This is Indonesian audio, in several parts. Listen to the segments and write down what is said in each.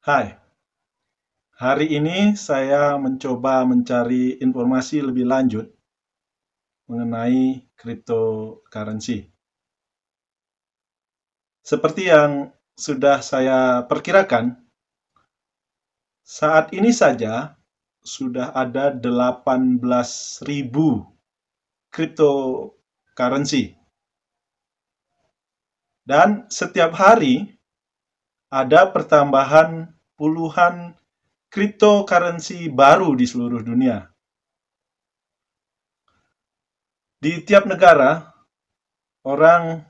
Hai, hari ini saya mencoba mencari informasi lebih lanjut mengenai cryptocurrency. Seperti yang sudah saya perkirakan, saat ini saja sudah ada 18.000 cryptocurrency. Dan setiap hari ada pertambahan puluhan cryptocurrency baru di seluruh dunia. Di tiap negara, orang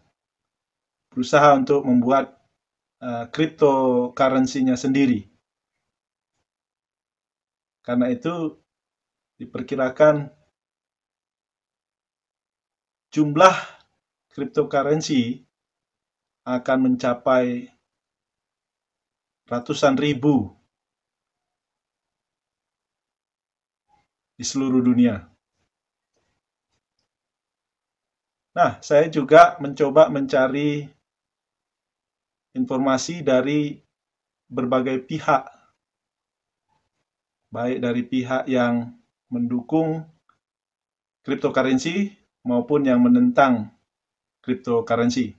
berusaha untuk membuat uh, cryptocurrency-nya sendiri. Karena itu, diperkirakan jumlah cryptocurrency akan mencapai ratusan ribu di seluruh dunia. Nah, saya juga mencoba mencari informasi dari berbagai pihak, baik dari pihak yang mendukung cryptocurrency maupun yang menentang cryptocurrency.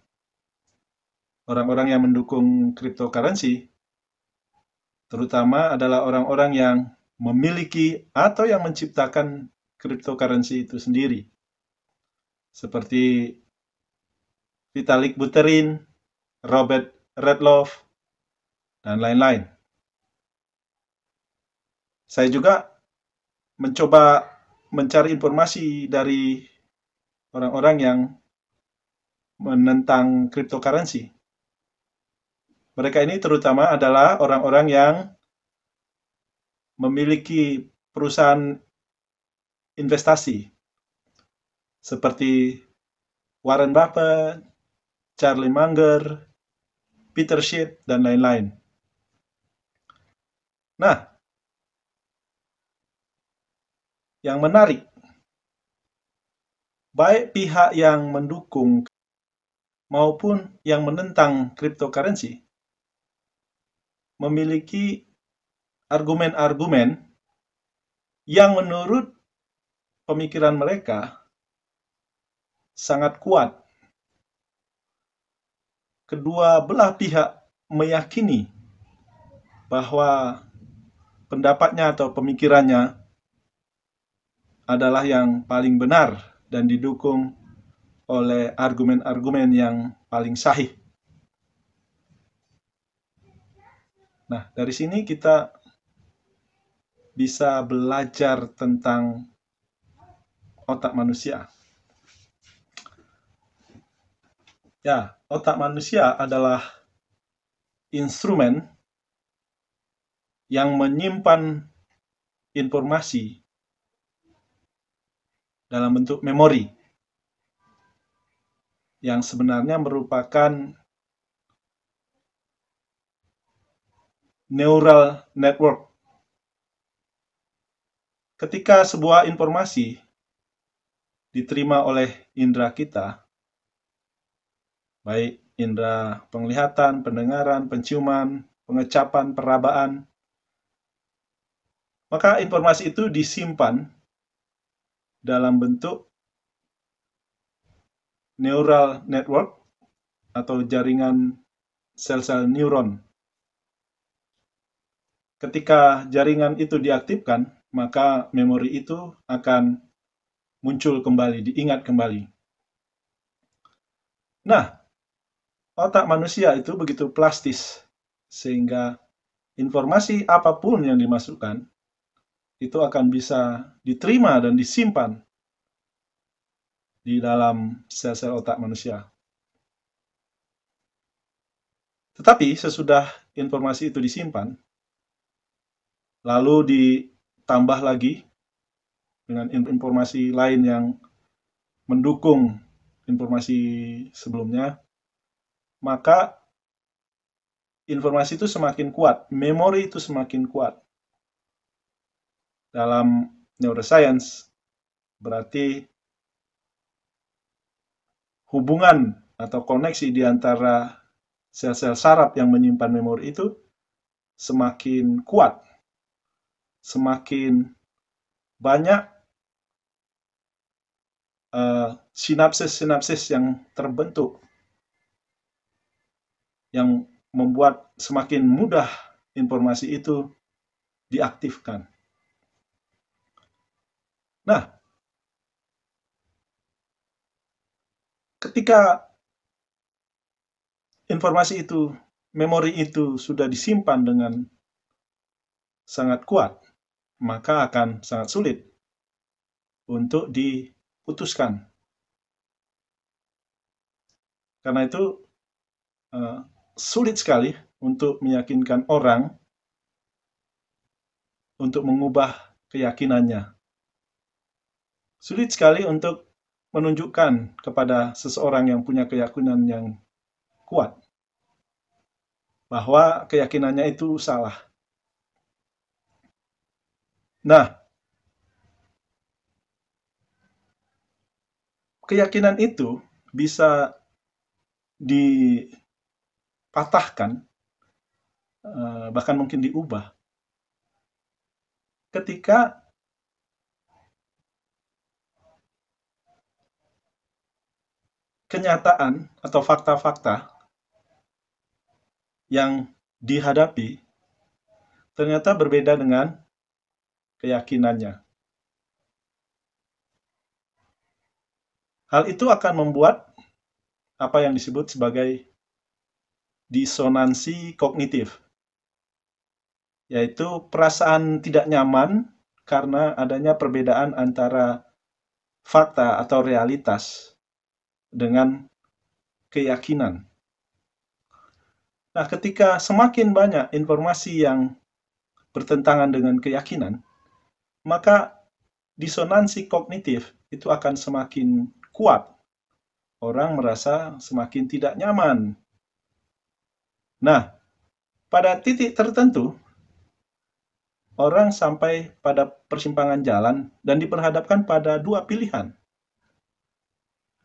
Orang-orang yang mendukung cryptocurrency terutama adalah orang-orang yang memiliki atau yang menciptakan cryptocurrency itu sendiri. Seperti Vitalik Buterin, Robert Redloff, dan lain-lain. Saya juga mencoba mencari informasi dari orang-orang yang menentang cryptocurrency mereka ini terutama adalah orang-orang yang memiliki perusahaan investasi seperti Warren Buffett, Charlie Munger, Peter Schiff, dan lain-lain. Nah, yang menarik, baik pihak yang mendukung maupun yang menentang cryptocurrency memiliki argumen-argumen yang menurut pemikiran mereka sangat kuat. Kedua belah pihak meyakini bahwa pendapatnya atau pemikirannya adalah yang paling benar dan didukung oleh argumen-argumen yang paling sahih. Nah, dari sini kita bisa belajar tentang otak manusia. Ya, otak manusia adalah instrumen yang menyimpan informasi dalam bentuk memori yang sebenarnya merupakan neural network. Ketika sebuah informasi diterima oleh indera kita, baik indera penglihatan, pendengaran, penciuman, pengecapan, perabaan, maka informasi itu disimpan dalam bentuk neural network atau jaringan sel-sel neuron ketika jaringan itu diaktifkan, maka memori itu akan muncul kembali, diingat kembali. Nah, otak manusia itu begitu plastis, sehingga informasi apapun yang dimasukkan itu akan bisa diterima dan disimpan di dalam sel-sel otak manusia. Tetapi sesudah informasi itu disimpan, lalu ditambah lagi dengan informasi lain yang mendukung informasi sebelumnya, maka informasi itu semakin kuat, memori itu semakin kuat. Dalam neuroscience, berarti hubungan atau koneksi di antara sel-sel saraf yang menyimpan memori itu semakin kuat semakin banyak eh, sinapsis-sinapsis uh, yang terbentuk yang membuat semakin mudah informasi itu diaktifkan. Nah, ketika informasi itu, memori itu sudah disimpan dengan sangat kuat, maka akan sangat sulit untuk diputuskan. Karena itu eh, sulit sekali untuk meyakinkan orang untuk mengubah keyakinannya. Sulit sekali untuk menunjukkan kepada seseorang yang punya keyakinan yang kuat bahwa keyakinannya itu salah. Nah, keyakinan itu bisa dipatahkan, eh, bahkan mungkin diubah, ketika kenyataan atau fakta-fakta yang dihadapi ternyata berbeda dengan keyakinannya. Hal itu akan membuat apa yang disebut sebagai disonansi kognitif, yaitu perasaan tidak nyaman karena adanya perbedaan antara fakta atau realitas dengan keyakinan. Nah, ketika semakin banyak informasi yang bertentangan dengan keyakinan, maka disonansi kognitif itu akan semakin kuat. Orang merasa semakin tidak nyaman. Nah, pada titik tertentu, orang sampai pada persimpangan jalan dan diperhadapkan pada dua pilihan,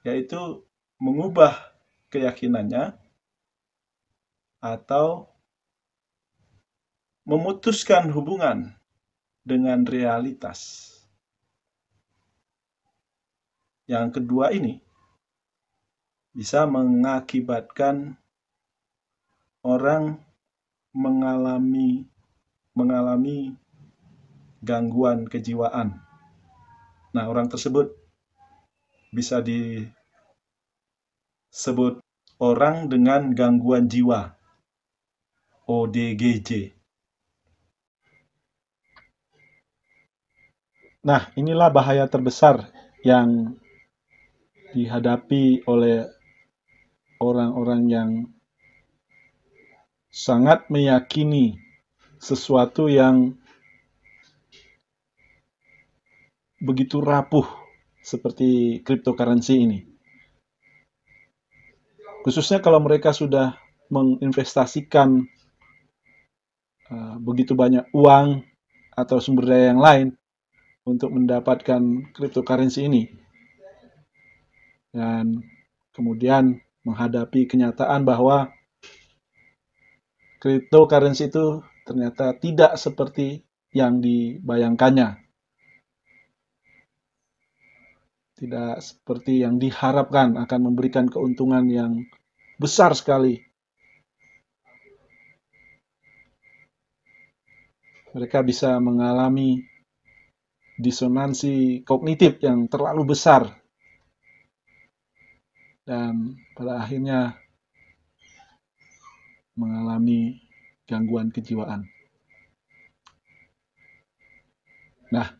yaitu mengubah keyakinannya atau memutuskan hubungan dengan realitas. Yang kedua ini bisa mengakibatkan orang mengalami mengalami gangguan kejiwaan. Nah, orang tersebut bisa disebut orang dengan gangguan jiwa. ODGJ. Nah, inilah bahaya terbesar yang dihadapi oleh orang-orang yang sangat meyakini sesuatu yang begitu rapuh seperti cryptocurrency ini. Khususnya kalau mereka sudah menginvestasikan eh, begitu banyak uang atau sumber daya yang lain, untuk mendapatkan cryptocurrency ini. Dan kemudian menghadapi kenyataan bahwa cryptocurrency itu ternyata tidak seperti yang dibayangkannya. Tidak seperti yang diharapkan akan memberikan keuntungan yang besar sekali. Mereka bisa mengalami disonansi kognitif yang terlalu besar dan pada akhirnya mengalami gangguan kejiwaan. Nah,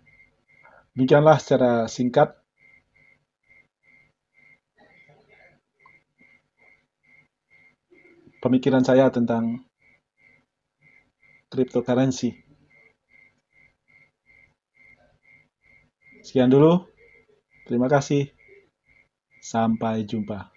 demikianlah secara singkat pemikiran saya tentang cryptocurrency. Sekian dulu. Terima kasih. Sampai jumpa.